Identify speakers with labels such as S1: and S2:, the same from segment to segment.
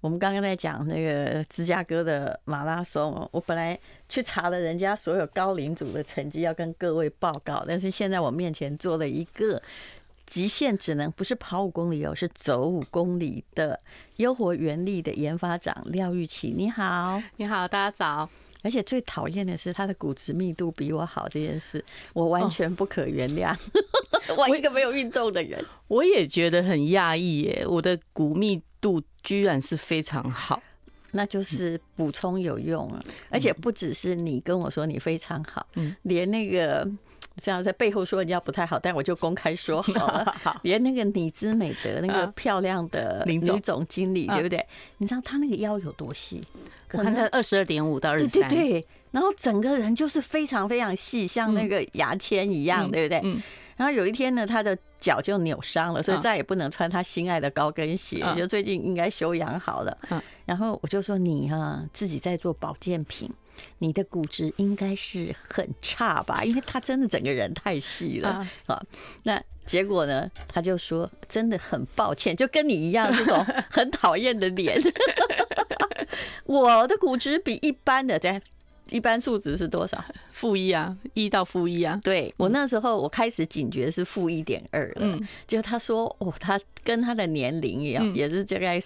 S1: 我们刚刚在讲那个芝加哥的马拉松，我本来去查了人家所有高龄组的成绩要跟各位报告，但是现在我面前做了一个极限，只能不是跑五公里哦，是走五公里的优活原力的研发长廖玉琪，你好，你好，大家早。而且最讨厌的是他的骨质密度比我好这件事，我完全不可原谅。我 一个没有运动的人，我也觉得很讶异耶，我的骨密度。居然是非常好，那就是补充有用了，而且不只是你跟我说你非常好，嗯，连那个，这样在背后说人家不太好，但我就公开说好了，连那个你之美德，那个漂亮的女总经理，对不对？你知道她那个腰有多细？
S2: 我看她二十
S1: 二点五到二十三，对对。然后整个人就是非常非常细，像那个牙签一样，对不对？嗯。然后有一天呢，他的脚就扭伤了，所以再也不能穿他心爱的高跟鞋。就最近应该修养好了。然后我就说：“你啊，自己在做保健品，你的骨质应该是很差吧？因为他真的整个人太细了。”啊，那结果呢？他就说：“真的很抱歉，就跟你一样这种 很讨厌的脸。”我的骨质比一般的在。一般数值是多少？负一啊，一到负一啊。对我那时候，我开始警觉是负一点二。嗯，就他说，哦，他跟他的年龄一样，也是大概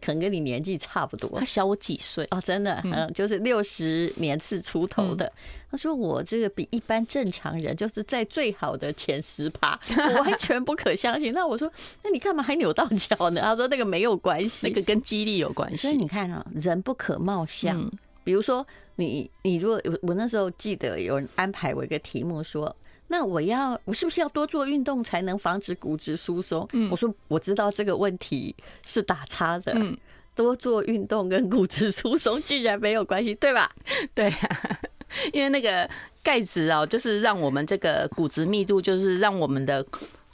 S1: 可能跟你年纪差不多。他小我几岁啊？真的，嗯，就是六十年次出头的。他说我这个比一般正常人就是在最好的前十趴，我完全不可相信。那我说，那你干嘛还扭到脚呢？他说那个没有关系，那个跟肌力有关系。所以你看啊，人不可貌相，比如说。你你如果有我那时候记得有人安排我一个题目说，那我要我是不是要多做运动才能防止骨质疏松？嗯，我说我知道这个问题是打叉的，嗯，多做运动跟骨质疏松竟然没有关系，对吧？对呀，因为那个钙质哦，就是让我们这个骨质密度，就是让我们的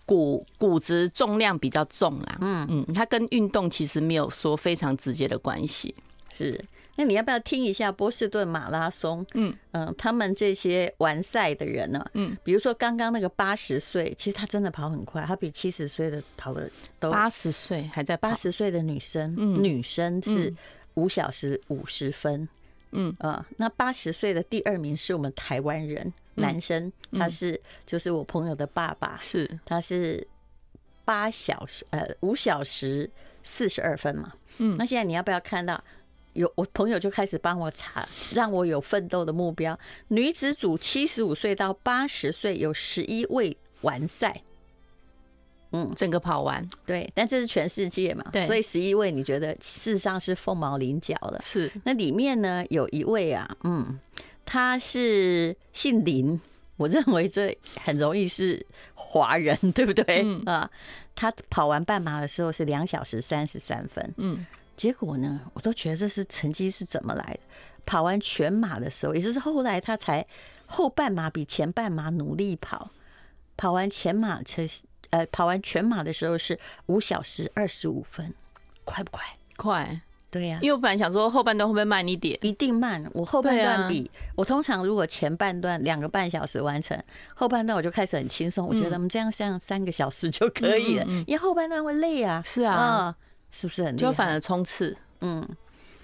S1: 骨骨质重量比较重啦。嗯嗯，它跟运动其实没有说非常直接的关系，是。那你要不要听一下波士顿马拉松？嗯嗯，他们这些完赛的人呢？嗯，比如说刚刚那个八十岁，其实他真的跑很快，他比七十岁的跑的都八十岁还在八十岁的女生，女生是五小时五十分。嗯啊，那八十岁的第二名是我们台湾人，男生，他是就是我朋友的爸爸，是他是八小时呃五小时四十二分嘛。嗯，那现在你要不要看到？有我朋友就开始帮我查，让我有奋斗的目标。女子组七十五岁到八十岁有十一位完赛，嗯，整个跑完对，但这是全世界嘛，所以十一位你觉得事实上是凤毛麟角了，是。那里面呢有一位啊，嗯，他是姓林，我认为这很容易是华人，对不对啊？他跑完半马的时候是两小时三十三分，嗯。结果呢？我都觉得这是成绩是怎么来的？跑完全马的时候，也就是后来他才后半马比前半马努力跑。跑完前马车呃，跑完全马的时候是五小时二十五分，快不快？快，对呀。因为我本来想说后半段会不会慢一点？一定慢。我后半段比我通常如果前半段两个半小时完成，后半段我就开始很轻松。我觉得我们这样像三个小时就可以了，因为后半段会累啊。是啊。是不是很就反而冲刺？嗯，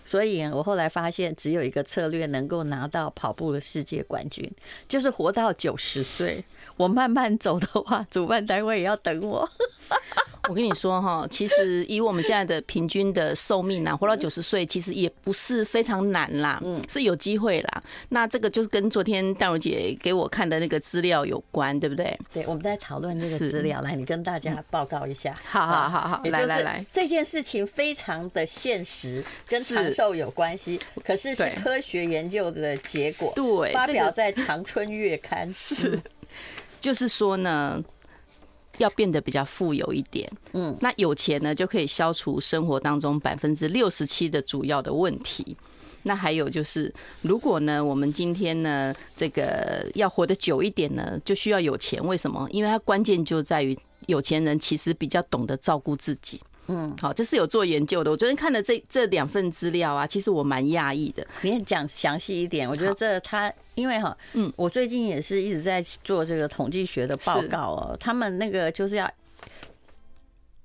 S1: 所以我后来发现，只有一个策略能够拿到跑步的世界冠军，就是活到九十岁。我慢慢走的话，主办单位也要等我。我跟你说哈，其实以我们现在的平均的寿命啊，活到九十岁其实也不是非常难啦，嗯，是有机会啦。那这个就是跟昨天大茹姐给我看的那个资料有关，对不对？对，我们在讨论那个资料，来，你跟大家报告一下。好好好好，来来来，这件事情非常的现实，跟长寿有关系，可是是科学研究的结果，对，发表在《长春月刊》是。就是说呢，要变得比较富有一点，嗯，那有钱呢就可以消除生活当中百分之六十七的主要的问题。那还有就是，如果呢，我们今天呢，这个要活得久一点呢，就需要有钱。为什么？因为它关键就在于有钱人其实比较懂得照顾自己。嗯，好，这是有做研究的。我昨天看的这这两份资料啊，其实我蛮讶异的。你讲详细一点，我觉得这他因为哈，嗯，我最近也是一直在做这个统计学的报告哦，他们那个就是要。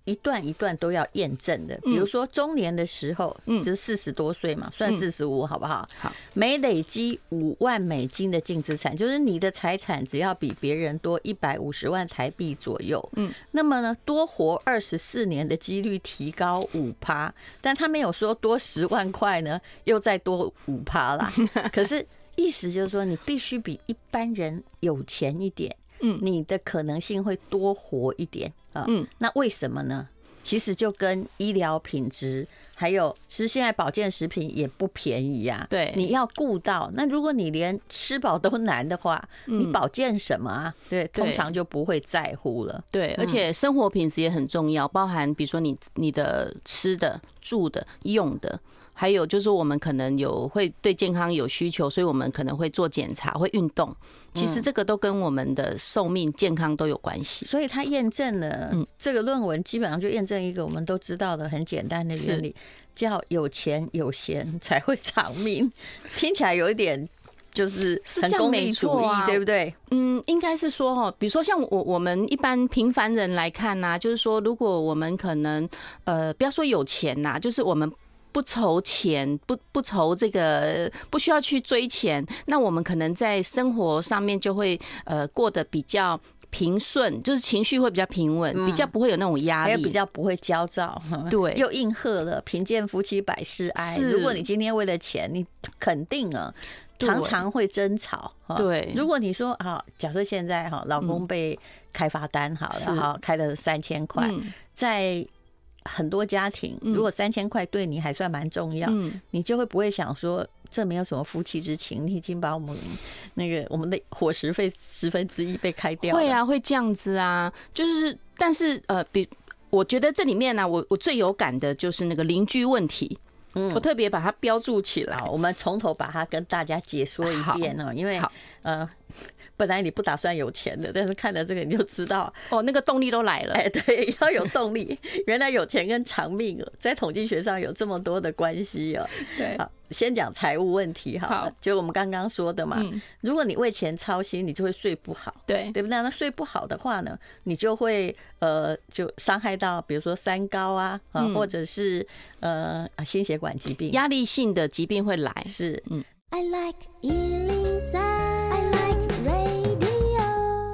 S1: 一段一段都要验证的，比如说中年的时候，就是四十多岁嘛，算四十五，好不好？好，每累积五万美金的净资产，就是你的财产只要比别人多一百五十万台币左右，嗯，那么呢，多活二十四年的几率提高五趴，但他没有说多十万块呢，又再多五趴啦。可是意思就是说，你必须比一般人有钱一点。嗯，你的可能性会多活一点啊。嗯，那为什么呢？其实就跟医疗品质，还有其实现在保健食品也不便宜呀。对，你要顾到。那如果你连吃饱都难的话，你保健什么啊？对，通常就不会在乎了。对，而且生活品质也很重要，包含比如说你你的吃的、住的、用的。还有就是，我们可能有会对健康有需求，所以我们可能会做检查、会运动。其实这个都跟我们的寿命、健康都有关系。所以他验证了这个论文，基本上就验证一个我们都知道的很简单的原理，叫有钱有闲 才会长命。听起来有一点就是是功没错义，对不对？嗯，应该是说哈，比如说像我我们一般平凡人来看呢，就是说如果我们可能呃，不要说有钱呐，就是我们。不愁钱，不不愁这个，不需要去追钱。那我们可能在生活上面就会呃过得比较平顺，就是情绪会比较平稳，比较不会有那种压力，比较不会焦躁。对，又应和了“贫贱夫妻百事哀”。如果你今天为了钱，你肯定啊常常会争吵。对，如果你说啊，假设现在哈，老公被开罚单好了哈，开了三千块，在。很多家庭，如果三千块对你还算蛮重要，嗯，你就会不会想说这没有什么夫妻之情，你已经把我们那个我们的伙食费十分之一被开掉，会啊，会这样子啊，就是，但是呃，比我觉得这里面呢，我我最有感的就是那个邻居问题，嗯，我特别把它标注起来，我们从头把它跟大家解说一遍呢，因为呃。本来你不打算有钱的，但是看了这个你就知道哦，那个动力都来了。哎，对，要有动力。原来有钱跟长命在统计学上有这么多的关系哦。对，好，先讲财务问题哈。好，就我们刚刚说的嘛。嗯。如果你为钱操心，你就会睡不好。对，对不对？那睡不好的话呢，你就会呃，就伤害到比如说三高啊啊，或者是呃心血管疾病、压力性的疾病会来。是，嗯。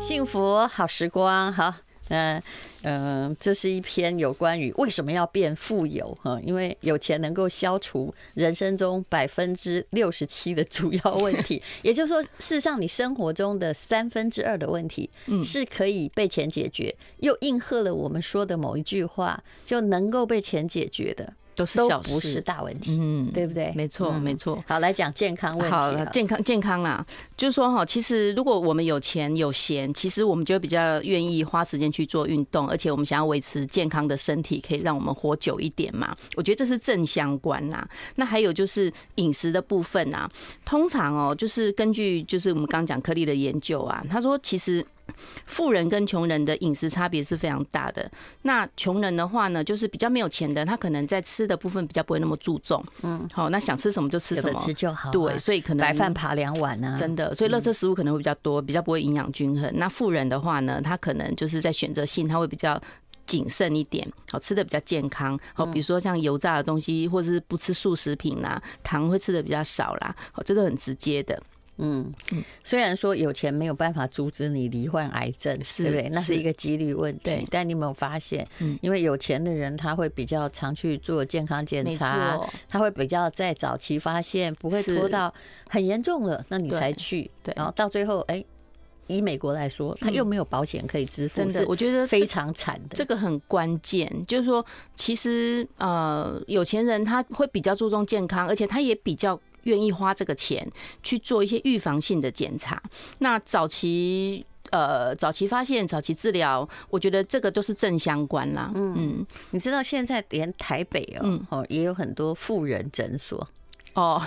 S1: 幸福好时光，好，嗯嗯，这是一篇有关于为什么要变富有哈，因为有钱能够消除人生中百分之六十七的主要问题，也就是说，事实上你生活中的三分之二的问题，嗯，是可以被钱解决，又应和了我们说的某一句话，就能够被钱解决的。都是小不是大问题，嗯，对不对？没错，没错。好，来讲健康问题。好，健康健康啊，就是说哈，其实如果我们有钱有闲，其实我们就比较愿意花时间去做运动，而且我们想要维持健康的身体，可以让我们活久一点嘛。我觉得这是正相关啦。那还有就是饮食的部分啊，通常哦，就是根据就是我们刚讲颗粒的研究啊，他说其实。富人跟穷人的饮食差别是非常大的。那穷人的话呢，就是比较没有钱的，他可能在吃的部分比较不会那么注重。嗯，好，那想吃什么就吃什么，吃就好。对，所以可能白饭扒两碗呢，真的。所以热食食物可能会比较多，比较不会营养均衡。那富人的话呢，他可能就是在选择性，他会比较谨慎一点，好吃的比较健康。好，比如说像油炸的东西，或者是不吃素食品啊，糖会吃的比较少啦。好这个很直接的。嗯，虽然说有钱没有办法阻止你罹患癌症，对不对？那是一个几率问题。但你有没有发现，嗯，因为有钱的人他会比较常去做健康检查，他会比较在早期发现，不会拖到很严重了，那你才去。对，然后到最后，哎，以美国来说，他又没有保险可以支付，真的，我觉得非常惨的。这个很关键，就是说，其实呃，有钱人他会比较注重健康，而且他也比较。愿意花这个钱去做一些预防性的检查，那早期呃早期发现、早期治疗，我觉得这个都是正相关啦。嗯，你知道现在连台北哦，也有很多富人诊所。哦，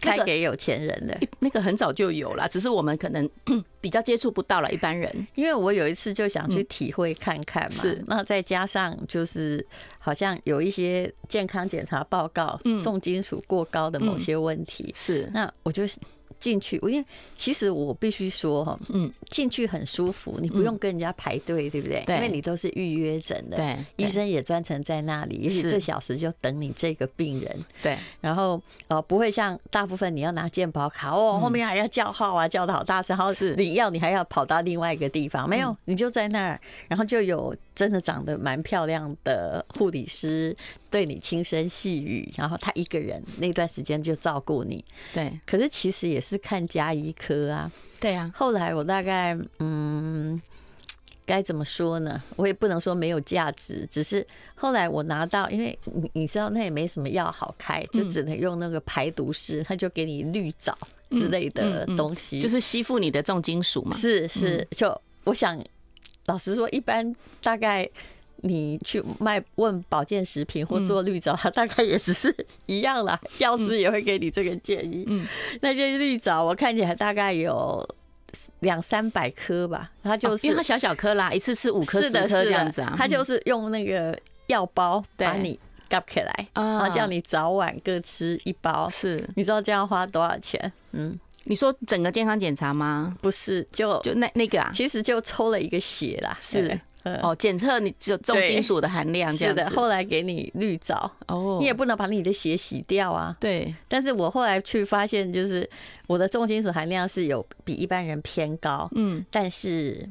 S1: 开 给有钱人的那个很早就有了，只是我们可能 比较接触不到了，一般人。因为我有一次就想去体会看看嘛，是那再加上就是好像有一些健康检查报告，重金属过高的某些问题，是那我就。进去，我因为其实我必须说哈，嗯，进去很舒服，你不用跟人家排队，对不对？对，因为你都是预约诊的，对，医生也专程在那里，也许这小时就等你这个病人，对。然后哦，不会像大部分你要拿健保卡，哦，后面还要叫号啊，叫的好大声，然后你要你还要跑到另外一个地方，没有，你就在那儿，然后就有真的长得蛮漂亮的护理师。对你轻声细语，然后他一个人那段时间就照顾你。对，可是其实也是看加医科啊。对啊。后来我大概嗯，该怎么说呢？我也不能说没有价值，只是后来我拿到，因为你你知道那也没什么药好开，就只能用那个排毒师，他就给你绿藻之类的东西，就是吸附你的重金属嘛。是是，就我想，老实说，一般大概。你去卖问保健食品或做绿藻，他大概也只是 一样啦。药师也会给你这个建议。嗯，那些绿藻我看起来大概有两三百颗吧，它就是因为它小小颗啦，一次吃五颗四颗这样子啊。它就是用那个药包把你盖起来，然后叫你早晚各吃一包。是，你知道这样花多少钱？嗯，你说整个健康检查吗？不是，就就那那个啊，其实就抽了一个血啦。是。哦，检测你只有重金属的含量，是的。后来给你绿藻，哦，你也不能把你的血洗掉啊。对。但是我后来去发现，就是我的重金属含量是有比一般人偏高。嗯。但是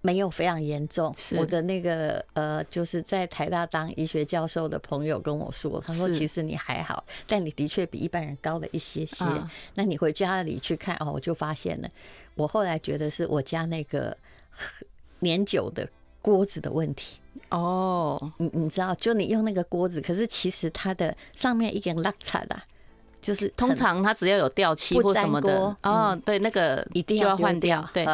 S1: 没有非常严重。是。我的那个呃，就是在台大当医学教授的朋友跟我说，他说其实你还好，但你的确比一般人高了一些些。那你回家里去看哦，我就发现了。我后来觉得是我家那个年久的。锅子的问题哦，你你知道，就你用那个锅子，可是其实它的上面一根拉残啦，就是通常它只要有掉漆或什么的，哦，对，那个一定要换掉，对。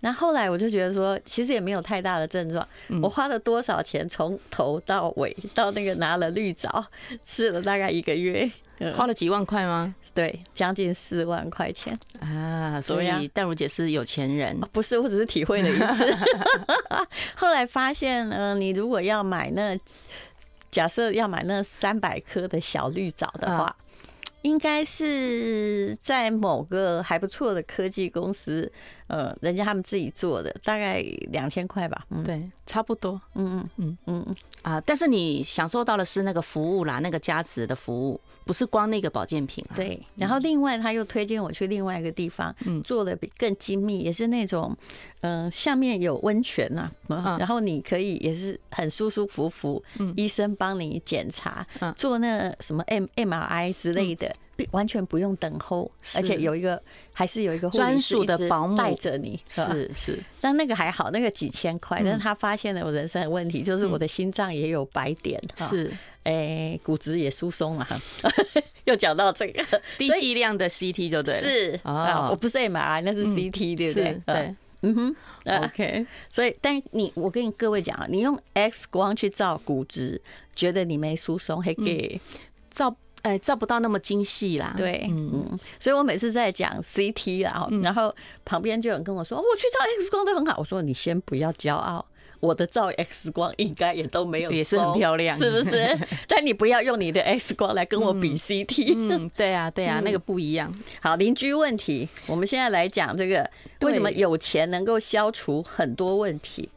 S1: 那后来我就觉得说，其实也没有太大的症状。我花了多少钱？从头到尾到那个拿了绿藻，吃了大概一个月，花了几万块吗？对，将近四万块钱啊！所以淡如姐是有钱人，不是？我只是体会了一次。后来发现，嗯，你如果要买那假设要买那三百颗的小绿藻的话。应该是在某个还不错的科技公司，呃，人家他们自己做的，大概两千块吧，嗯，对，差不多，嗯嗯嗯嗯嗯啊，但是你享受到的是那个服务啦，那个加持的服务，不是光那个保健品，对。然后另外他又推荐我去另外一个地方，嗯，做的比更精密，也是那种，嗯，下面有温泉呐，然后你可以也是很舒舒服服，医生帮你检查，做那什么 M M R I 之类的。完全不用等候，而且有一个还是有一个专属的保姆带着你，是是。但那个还好，那个几千块。但是他发现了我人生的问题，就是我的心脏也有白点，是，哎，骨质也疏松了哈。又讲到这个低剂量的 CT，就对了。是啊，我不是 MRI，那是 CT，对不对？对，嗯哼，OK。所以，但你，我跟各位讲啊，你用 X 光去照骨质，觉得你没疏松，还给照。哎，照不到那么精细啦，对，嗯嗯，所以我每次在讲 CT 啦，然后旁边就有人跟我说，我去照 X 光都很好。我说你先不要骄傲，我的照 X 光应该也都没有，也是很漂亮，是不是？但你不要用你的 X 光来跟我比 CT。嗯，对啊，对啊，那个不一样。好，邻居问题，我们现在来讲这个，为什么有钱能够消除很多问题？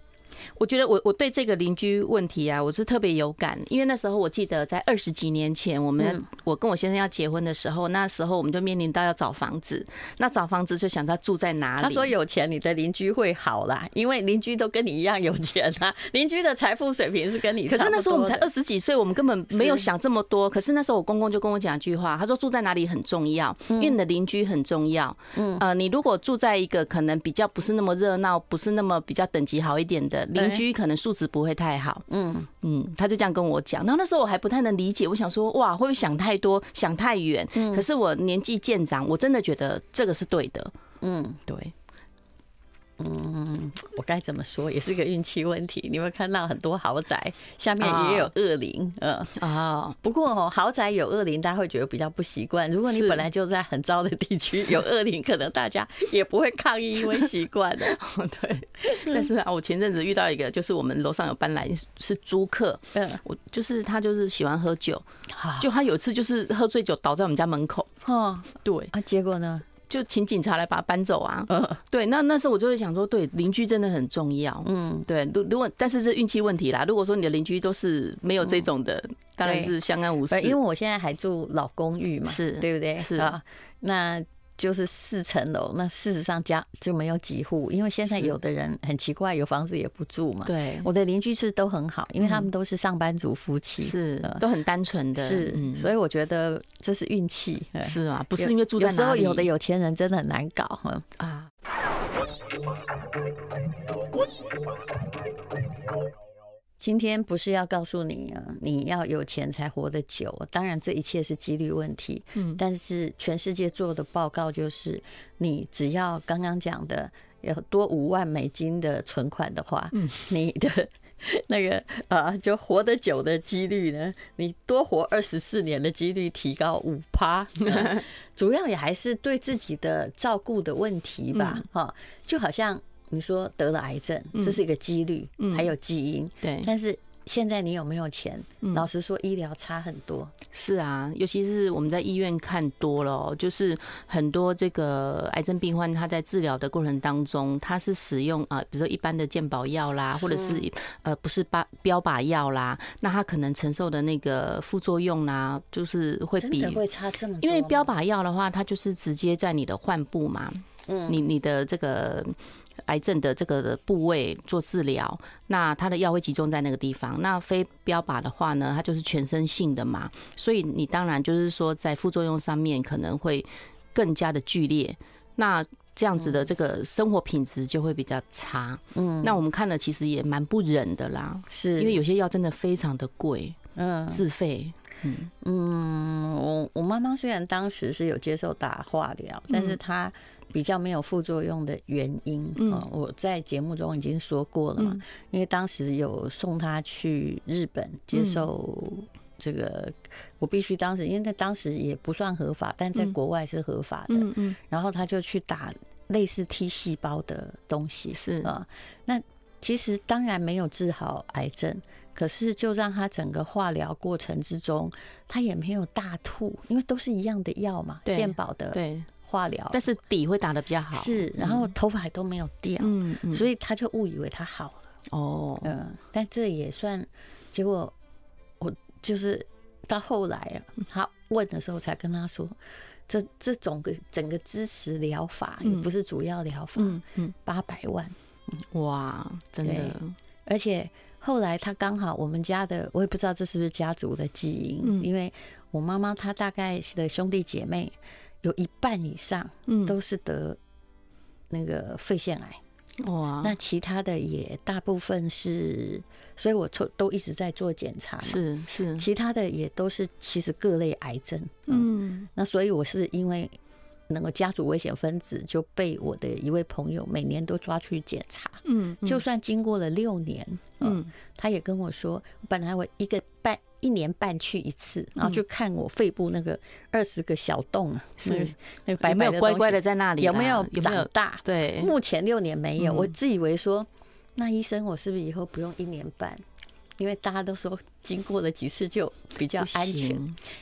S1: 我觉得我我对这个邻居问题啊，我是特别有感，因为那时候我记得在二十几年前，我们我跟我先生要结婚的时候，那时候我们就面临到要找房子，那找房子就想到住在哪里。他说有钱，你的邻居会好啦，因为邻居都跟你一样有钱啊，邻居的财富水平是跟你。可是那时候我们才 二十几岁，我们根本没有想这么多。可是那时候我公公就跟我讲一句话，他说住在哪里很重要，因为你的邻居很重要。嗯呃，你如果住在一个可能比较不是那么热闹，不是那么比较等级好一点的。邻居可能素质不会太好，嗯嗯，他就这样跟我讲。然后那时候我还不太能理解，我想说，哇，会不会想太多，想太远？可是我年纪渐长，我真的觉得这个是对的，嗯，对，嗯。我该怎么说，也是个运气问题。你会看到很多豪宅下面也有恶灵，嗯啊。不过哦，豪宅有恶灵，大家会觉得比较不习惯。如果你本来就在很糟的地区有恶灵，可能大家也不会抗议，因为习惯了。对。但是啊，我前阵子遇到一个，就是我们楼上有搬来是租客，嗯，我就是他就是喜欢喝酒，就他有次就是喝醉酒倒在我们家门口，哈，对啊，结果呢？就请警察来把他搬走啊？嗯，对，那那时候我就会想说，对，邻居真的很重要。嗯，对，如如果但是这运气问题啦。如果说你的邻居都是没有这种的，当然是相安无事。因为我现在还住老公寓嘛，是，对不对？是啊，那。就是四层楼，那事实上家就没有几户，因为现在有的人很奇怪，有房子也不住嘛。对，我的邻居是都很好，因为他们都是上班族夫妻，是都很单纯的，是。所以我觉得这是运气，是啊，不是因为住在有时候有的有钱人真的很难搞，啊。今天不是要告诉你，啊，你要有钱才活得久。当然，这一切是几率问题。嗯，但是全世界做的报告就是，你只要刚刚讲的要多五万美金的存款的话，嗯，你的 那个啊，就活得久的几率呢，你多活二十四年的几率提高五趴。主要也还是对自己的照顾的问题吧，哈，就好像。你说得了癌症，这是一个几率，还有基因，对。但是现在你有没有钱？老实说，医疗差很多。是啊，尤其是我们在医院看多了，就是很多这个癌症病患，他在治疗的过程当中，他是使用啊，比如说一般的健保药啦，或者是呃，不是靶标靶药啦，那他可能承受的那个副作用啦，就是会比会差这么。因为标靶药的话，它就是直接在你的患部嘛，嗯，你你的这个。癌症的这个部位做治疗，那他的药会集中在那个地方。那非标靶的话呢，它就是全身性的嘛，所以你当然就是说在副作用上面可能会更加的剧烈。那这样子的这个生活品质就会比较差。嗯，那我们看了其实也蛮不忍的啦，是因为有些药真的非常的贵，嗯，自费。嗯嗯，我我妈妈虽然当时是有接受打化疗，但是她。比较没有副作用的原因嗯，我在节目中已经说过了嘛，因为当时有送他去日本接受这个，我必须当时，因为当时也不算合法，但在国外是合法的。嗯嗯。然后他就去打类似 T 细胞的东西，是啊。那其实当然没有治好癌症，可是就让他整个化疗过程之中，他也没有大吐，因为都是一样的药嘛，健保的。对。化疗，但是底会打的比较好，是，然后头发还都没有掉，嗯所以他就误以为他好了，哦，嗯，但这也算，结果我就是到后来他问的时候才跟他说，这这种个整个支持疗法也不是主要疗法，嗯八百万，哇，真的，而且后来他刚好我们家的，我也不知道这是不是家族的基因，因为我妈妈她大概的兄弟姐妹。有一半以上，都是得那个肺腺癌，哇！那其他的也大部分是，所以我都一直在做检查，是是，其他的也都是其实各类癌症，嗯，那所以我是因为那个家族危险分子，就被我的一位朋友每年都抓去检查，嗯，就算经过了六年，嗯，他也跟我说，本来我一个半。一年半去一次，然后就看我肺部那个二十个小洞啊，是那个白白的乖乖的在那里，有没有长大？对，目前六年没有。我自以为说，那医生我是不是以后不用一年半？因为大家都说。经过了几次就比较安全。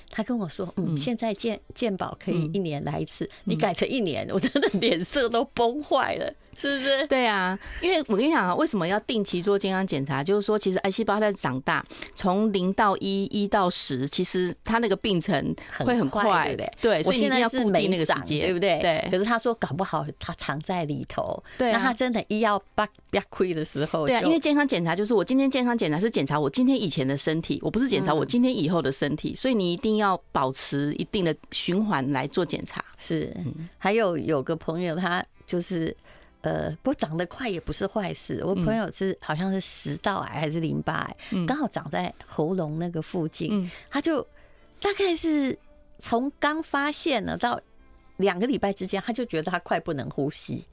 S1: 他跟我说：“嗯，现在健健保可以一年来一次。”你改成一年，我真的脸色都崩坏了，是不是？对啊，因为我跟你讲啊，为什么要定期做健康检查？就是说，其实癌细胞在长大，从零到一，一到十，其实它那个病程会很快，对对？对，我现在是没间，对不对？对。可是他说，搞不好他藏在里头，对，那他真的医药不不亏的时候，对啊，因为健康检查就是我今天健康检查是检查我今天以前的事。身体，我不是检查我今天以后的身体，所以你一定要保持一定的循环来做检查。是，还有有个朋友，他就是呃，不过长得快也不是坏事。我朋友是好像是食道癌还是淋巴癌，刚好长在喉咙那个附近，他就大概是从刚发现了到两个礼拜之间，他就觉得他快不能呼吸。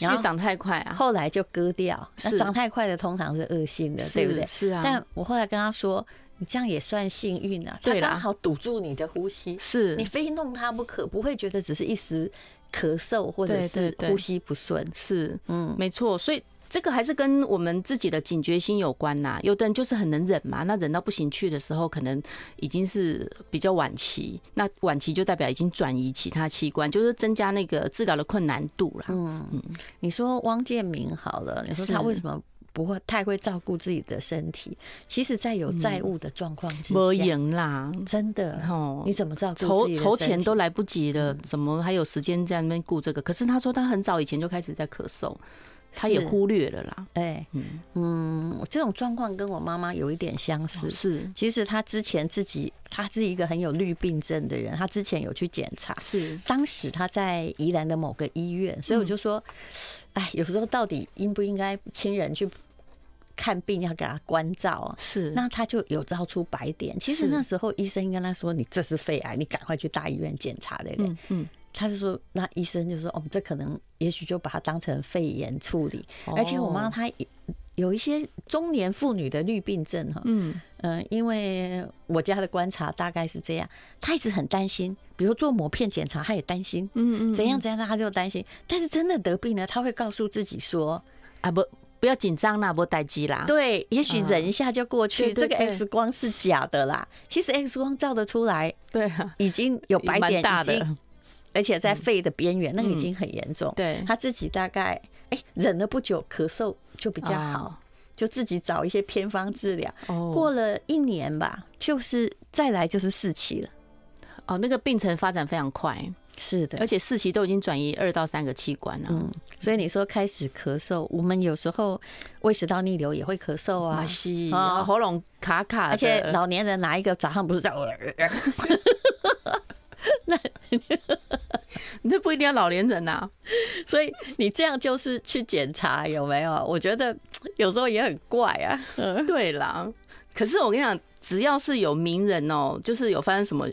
S1: 因后长太快啊，后来就割掉。那长太快的通常是恶性的，对不对？是啊。但我后来跟他说，你这样也算幸运啊，它刚好堵住你的呼吸，是你非弄它不可，不会觉得只是一时咳嗽或者是呼吸不顺。是，嗯，没错。所以。这个还是跟我们自己的警觉心有关呐，有的人就是很能忍嘛，那忍到不行去的时候，可能已经是比较晚期，那晚期就代表已经转移其他器官，就是增加那个治疗的困难度啦。嗯嗯，你说汪建民好了，你说他为什么不会太会照顾自己的身体？其实，在有债务的状况，没赢啦，真的。你怎么知道？筹筹钱都来不及了，怎么还有时间在那边顾这个？可是他说他很早以前就开始在咳嗽。他也忽略了啦，哎，嗯，这种状况跟我妈妈有一点相似。是，其实他之前自己他是一个很有绿病症的人，他之前有去检查。是，当时他在宜兰的某个医院，所以我就说，哎，有时候到底应不应该亲人去看病要给他关照？是，那他就有照出白点。其实那时候医生跟他说：“你这是肺癌，你赶快去大医院检查。”对不对？嗯嗯。他是说，那医生就说，哦，这可能也许就把它当成肺炎处理。而且我妈她有一些中年妇女的绿病症哈，嗯嗯，因为我家的观察大概是这样，她一直很担心，比如做膜片检查，她也担心，嗯嗯，怎样怎样，她就担心。但是真的得病了，她会告诉自己说，啊不不要紧张啦，不待机啦，对，也许忍一下就过去。这个 X 光是假的啦，其实 X 光照的出来，对啊，已经有白点，已经。而且在肺的边缘，那个已经很严重。对，他自己大概哎忍了不久，咳嗽就比较好，就自己找一些偏方治疗。哦，过了一年吧，就是再来就是四期了。哦，那个病程发展非常快，是的，而且四期都已经转移二到三个器官了。嗯，所以你说开始咳嗽，我们有时候胃食道逆流也会咳嗽啊，是啊，喉咙卡卡，而且老年人哪一个早上不是在？那那 不一定要老年人啊，所以你这样就是去检查有没有？我觉得有时候也很怪啊。对啦。可是我跟你讲，只要是有名人哦，就是有发生什么。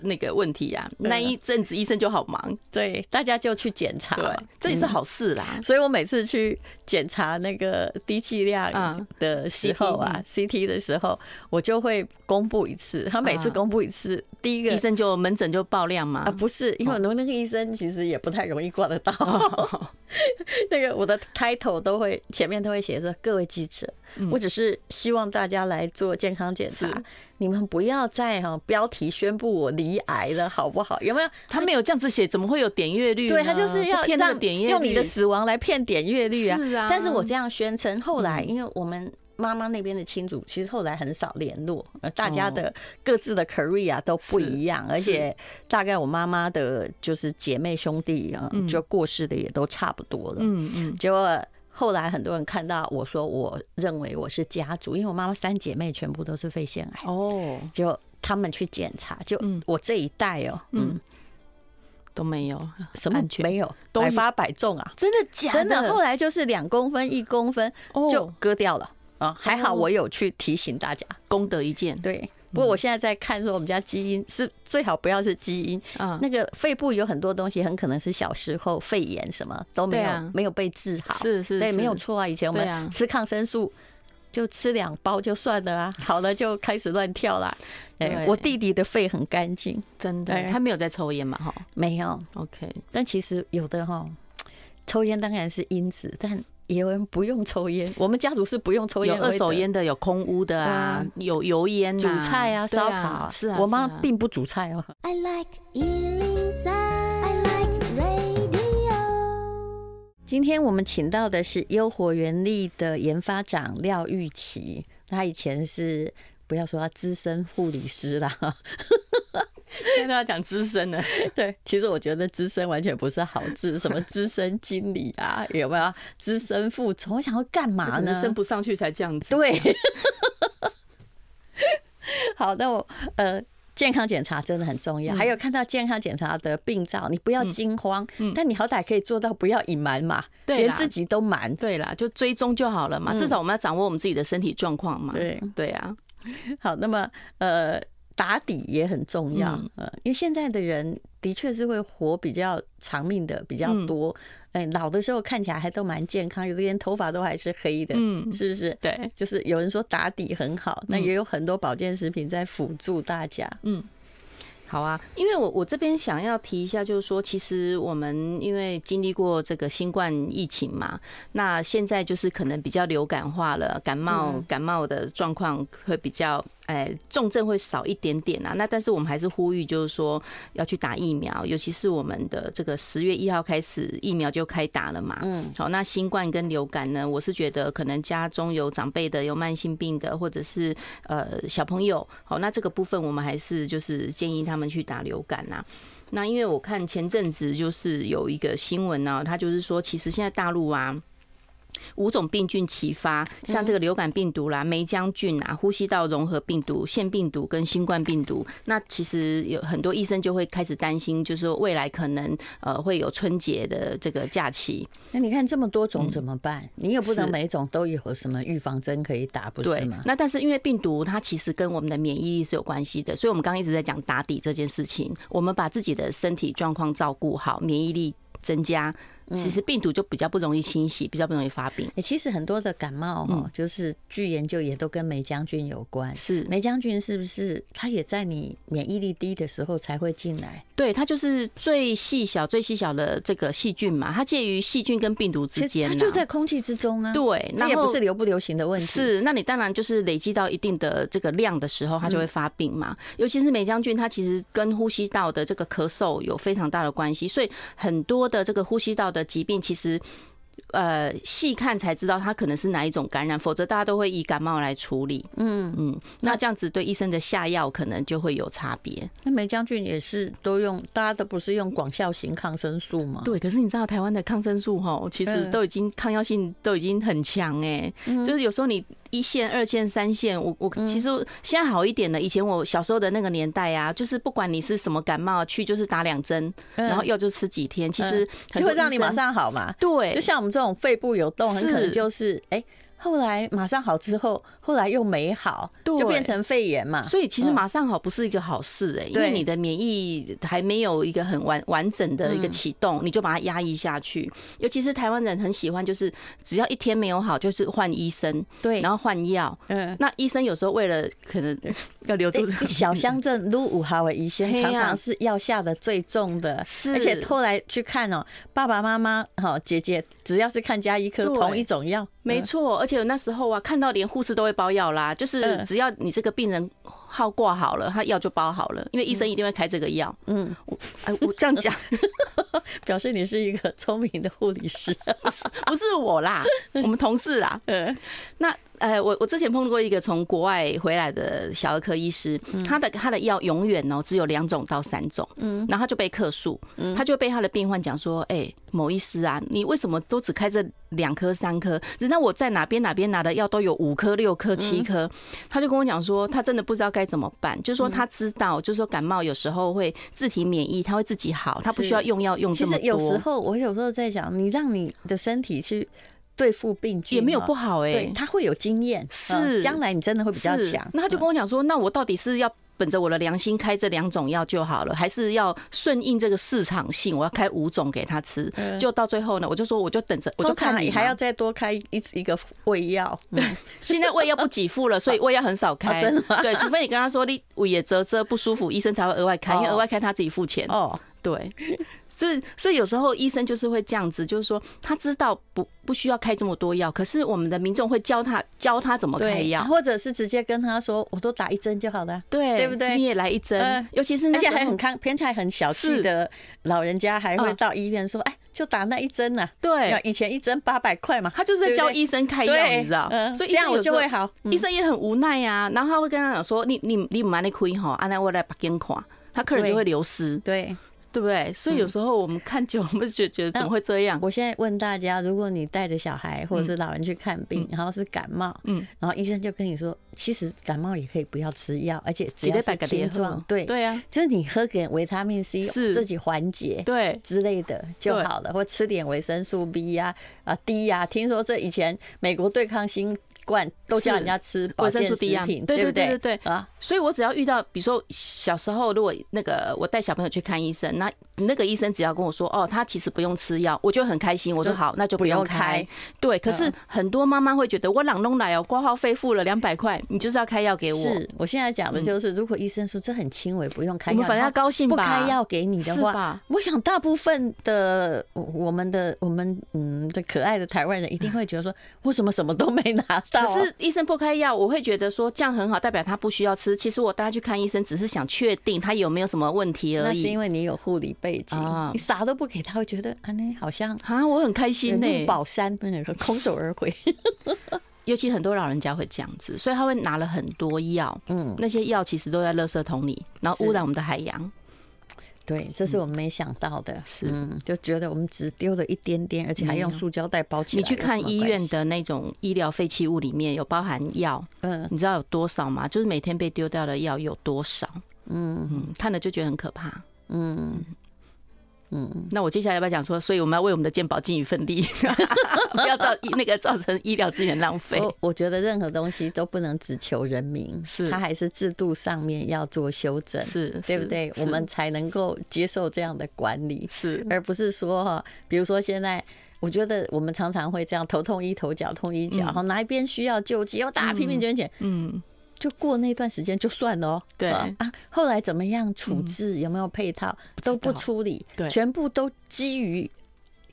S1: 那个问题呀，那一阵子医生就好忙，对，大家就去检查，这也是好事啦。所以我每次去检查那个低剂量的时候啊，CT 的时候，我就会公布一次。他每次公布一次，第一个医生就门诊就爆量嘛？啊，不是，因为那个医生其实也不太容易挂得到。那个我的 title 都会前面都会写着各位记者。我只是希望大家来做健康检查，你们不要再哈标题宣布我离癌了，好不好？有没有？他没有这样子写，怎么会有点阅率？对他就是要这样点阅率，用你的死亡来骗点阅率啊！是啊。但是我这样宣称，后来因为我们妈妈那边的亲属，其实后来很少联络，大家的各自的 career 都不一样，而且大概我妈妈的就是姐妹兄弟啊，就过世的也都差不多了。嗯嗯。结果。后来很多人看到我说，我认为我是家族，因为我妈妈三姐妹全部都是肺腺癌哦，就他们去检查，就我这一代哦，嗯，都没有什么没有百发百中啊，真的假？真的，后来就是两公分一公分就割掉了。还好我有去提醒大家，功德一件。对，不过我现在在看说我们家基因是最好不要是基因啊，那个肺部有很多东西，很可能是小时候肺炎什么都没有没有被治好。是是对，没有错啊。以前我们吃抗生素就吃两包就算了啊，好了就开始乱跳了。哎，我弟弟的肺很干净，真的，他没有在抽烟嘛？哈，没有。OK，但其实有的哈，抽烟当然是因子，但。有人不用抽烟，我们家族是不用抽烟。有二手烟的，有空屋的啊，有油烟、煮菜啊、烧烤。是啊，我妈并不煮菜哦。今天我们请到的是优火原力的研发长廖玉琪，他以前是不要说他资深护理师啦，现在都要讲资深了，对，其实我觉得资深完全不是好字，什么资深经理啊，有没有资深副总？我想要干嘛呢？升不上去才这样子。对。好，那我呃，健康检查真的很重要，还有看到健康检查的病灶，你不要惊慌，但你好歹可以做到不要隐瞒嘛，连自己都瞒，对啦，就追踪就好了嘛，至少我们要掌握我们自己的身体状况嘛。对，对啊。好，那么呃。打底也很重要，嗯，因为现在的人的确是会活比较长命的比较多，哎，老的时候看起来还都蛮健康，有的连头发都还是黑的，嗯，是不是？对，就是有人说打底很好，那也有很多保健食品在辅助大家，嗯，好啊，因为我我这边想要提一下，就是说其实我们因为经历过这个新冠疫情嘛，那现在就是可能比较流感化了，感冒感冒的状况会比较。哎，重症会少一点点啊，那但是我们还是呼吁，就是说要去打疫苗，尤其是我们的这个十月一号开始疫苗就开打了嘛。嗯，好，那新冠跟流感呢，我是觉得可能家中有长辈的、有慢性病的，或者是呃小朋友，好，那这个部分我们还是就是建议他们去打流感呐。那因为我看前阵子就是有一个新闻呢，他就是说，其实现在大陆啊。五种病菌齐发，像这个流感病毒啦、梅江菌啊、呼吸道融合病毒、腺病毒跟新冠病毒，那其实有很多医生就会开始担心，就是说未来可能呃会有春节的这个假期。那你看这么多种怎么办？你也不能每种都有什么预防针可以打，不是吗？那但是因为病毒它其实跟我们的免疫力是有关系的，所以我们刚刚一直在讲打底这件事情，我们把自己的身体状况照顾好，免疫力增加。其实病毒就比较不容易清洗，比较不容易发病。哎，其实很多的感冒，嗯，就是据研究也都跟霉菌有关。是，霉菌是不是它也在你免疫力低的时候才会进来？对，它就是最细小、最细小的这个细菌嘛，它介于细菌跟病毒之间，它就在空气之中啊。对，那也不是流不流行的问题。是，那你当然就是累积到一定的这个量的时候，它就会发病嘛。尤其是霉菌，它其实跟呼吸道的这个咳嗽有非常大的关系，所以很多的这个呼吸道。的疾病其实。呃，细看才知道它可能是哪一种感染，否则大家都会以感冒来处理。嗯嗯，那这样子对医生的下药可能就会有差别。那梅将军也是都用，大家都不是用广效型抗生素吗？对，可是你知道台湾的抗生素哈，其实都已经抗药性都已经很强哎，就是有时候你一线、二线、三线，我我其实现在好一点了。以前我小时候的那个年代啊，就是不管你是什么感冒，去就是打两针，然后药就吃几天，其实就会让你马上好嘛。对，就像。我们这种肺部有洞，很可能就是哎。后来马上好之后，后来又没好，就变成肺炎嘛。所以其实马上好不是一个好事哎，因为你的免疫还没有一个很完完整的一个启动，你就把它压抑下去。尤其是台湾人很喜欢，就是只要一天没有好，就是换医生，对，然后换药。嗯，那医生有时候为了可能 要留住小乡镇撸五号的医生，常常是药下的最重的。是，而且后来去看哦，爸爸妈妈、好姐姐，只要是看加一颗同一种药，没错。而且那时候啊，看到连护士都会包药啦，就是只要你这个病人。号挂好了，他药就包好了，因为医生一定会开这个药。嗯，我哎，我这样讲，表示你是一个聪明的护理师，不是我啦，我们同事啦。嗯，那呃，我我之前碰到过一个从国外回来的小儿科医师，他的他的药永远哦只有两种到三种。嗯，然后他就被克数，他就被他的病患讲说：“哎，某医师啊，你为什么都只开这两颗、三颗？那我在哪边哪边拿的药都有五颗、六颗、七颗。”他就跟我讲说：“他真的不知道该。”怎么办？就是说他知道，就是说感冒有时候会自体免疫，他会自己好，他不需要用药用这么多。其实有时候我有时候在想，你让你的身体去。对付病菌也没有不好哎，他会有经验，是将来你真的会比较强。那他就跟我讲说，那我到底是要本着我的良心开这两种药就好了，还是要顺应这个市场性，我要开五种给他吃？就到最后呢，我就说我就等着，我就看你还要再多开一一个胃药。对，现在胃药不给付了，所以胃药很少开。真的对，除非你跟他说你胃也折折不舒服，医生才会额外开，因为额外开他自己付钱哦。对，所以所以有时候医生就是会这样子，就是说他知道不不需要开这么多药，可是我们的民众会教他教他怎么开药，或者是直接跟他说我都打一针就好了，对对不对？你也来一针，尤其是而且还很看偏起来很小气的老人家，还会到医院说哎，就打那一针呢。对，以前一针八百块嘛，他就是在教医生开药，你知道？嗯，所以这样我就会好。医生也很无奈呀，然后他会跟他讲说你你你唔安尼开安那我来把间垮，他客人就会流失。对。对不对？所以有时候我们看久了，我们就觉得怎么会这样？我现在问大家，如果你带着小孩或者是老人去看病，然后是感冒，嗯，然后医生就跟你说，其实感冒也可以不要吃药，而且只要是轻状，对对呀，就是你喝点维他命 C 自己缓解，对之类的就好了，或吃点维生素 B 呀、啊 D 呀。听说这以前美国对抗新都叫人家吃维生素 D 一样，对对对对对。所以，我只要遇到，比如说小时候，如果那个我带小朋友去看医生，那那个医生只要跟我说：“哦，他其实不用吃药。”我就很开心。我说：“好，那就不用开。”对。可是很多妈妈会觉得：“我朗东来哦，挂号费付了两百块，你就是要开药给我。”是。我现在讲的就是，如果医生说这很轻微，不用开，我们反正要高兴，不开药给你的话，我想大部分的我、我们的、我们嗯的可爱的台湾人一定会觉得说：“为什么什么都没拿？”可是医生不开药，我会觉得说这样很好，代表他不需要吃。其实我带他去看医生，只是想确定他有没有什么问题而已。那是因为你有护理背景，你啥都不给他，会觉得哎，好像啊，我很开心呢。保山那个空手而回，尤其很多老人家会这样子，所以他会拿了很多药。嗯，那些药其实都在垃圾桶里，然后污染我们的海洋。对，这是我们没想到的，是嗯，就觉得我们只丢了一点点，而且还用塑胶袋包起来。你去看医院的那种医疗废弃物里面有包含药，嗯，你知道有多少吗？就是每天被丢掉的药有多少？嗯，看了就觉得很可怕，嗯。嗯，那我接下来要不要讲说，所以我们要为我们的健保尽一份力，不要造那个造成医疗资源浪费。我我觉得任何东西都不能只求人民，是他还是制度上面要做修整，是对不对？我们才能够接受这样的管理，是而不是说哈，比如说现在我觉得我们常常会这样头痛医头，脚痛医脚，好，哪一边需要救济，又大拼命捐钱。嗯。就过那段时间就算了哦。对啊，后来怎么样处置？有没有配套？都不处理，对，全部都基于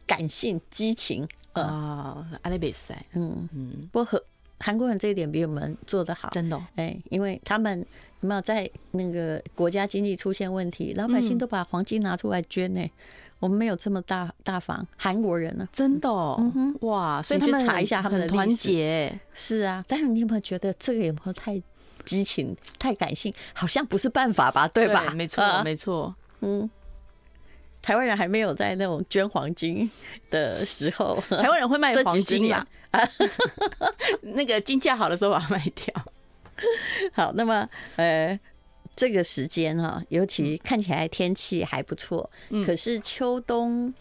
S1: 感性激情啊。阿拉比赛，嗯嗯，不和韩国人这一点比，我们做的好，真的。哎，因为他们有没有在那个国家经济出现问题，老百姓都把黄金拿出来捐呢？我们没有这么大大方。韩国人呢，真的，嗯哼，哇，所以去查一下，他们的团结。是啊，但是你有没有觉得这个有没有太？激情太感性，好像不是办法吧？对吧？没错，没错。嗯，台湾人还没有在那种捐黄金的时候，台湾人会卖黄金吧？啊，那个金价好的时候把它卖掉。好，那么呃，这个时间哈，尤其看起来天气还不错，可是秋冬。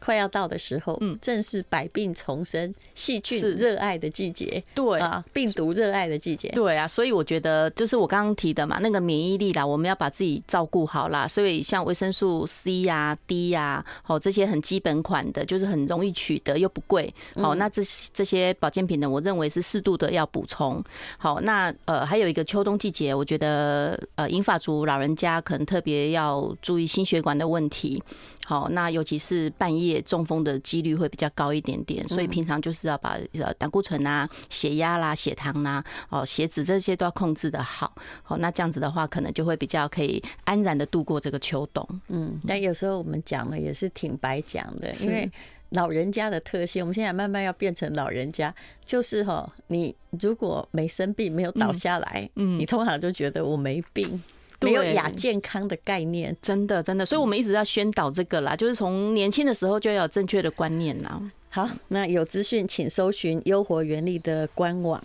S1: 快要到的时候，嗯，正是百病丛生、细菌热爱的季节，对啊，病毒热爱的季节，对啊，所以我觉得就是我刚刚提的嘛，那个免疫力啦，我们要把自己照顾好啦。所以像维生素 C 呀、D 呀，哦，这些很基本款的，就是很容易取得又不贵，好，那这些这些保健品呢，我认为是适度的要补充。好，那呃，还有一个秋冬季节，我觉得呃，银发族老人家可能特别要注意心血管的问题。好，那尤其是半夜中风的几率会比较高一点点，所以平常就是要把呃胆固醇啊、血压啦、血糖啦、哦血脂这些都要控制的好。好，那这样子的话，可能就会比较可以安然的度过这个秋冬。嗯，但有时候我们讲了也是挺白讲的，因为老人家的特性，我们现在慢慢要变成老人家，就是哈，你如果没生病，没有倒下来，嗯，你通常就觉得我没病。没有亚健康的概念，真的真的，所以我们一直在宣导这个啦，就是从年轻的时候就要有正确的观念啦。好，那有资讯请搜寻优活原力的官网。